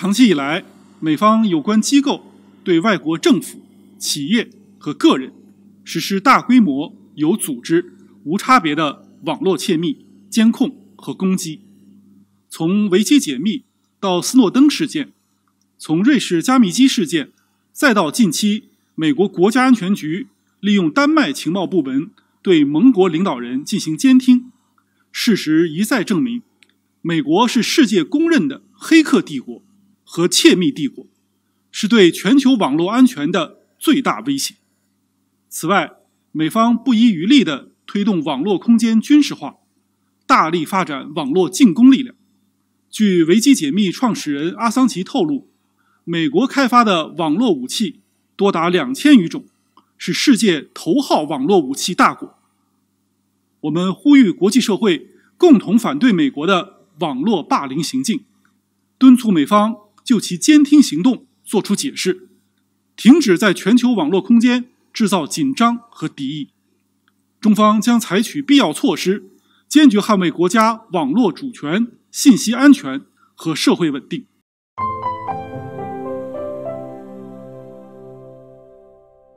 长期以来，美方有关机构对外国政府、企业和个人实施大规模、有组织、无差别的网络窃密、监控和攻击。从维基解密到斯诺登事件，从瑞士加密机事件，再到近期美国国家安全局利用丹麦情报部门对盟国领导人进行监听，事实一再证明，美国是世界公认的黑客帝国。和窃密帝国，是对全球网络安全的最大威胁。此外，美方不遗余力地推动网络空间军事化，大力发展网络进攻力量。据维基解密创始人阿桑奇透露，美国开发的网络武器多达两千余种，是世界头号网络武器大国。我们呼吁国际社会共同反对美国的网络霸凌行径，敦促美方。就其监听行动作出解释，停止在全球网络空间制造紧张和敌意。中方将采取必要措施，坚决捍卫国家网络主权、信息安全和社会稳定。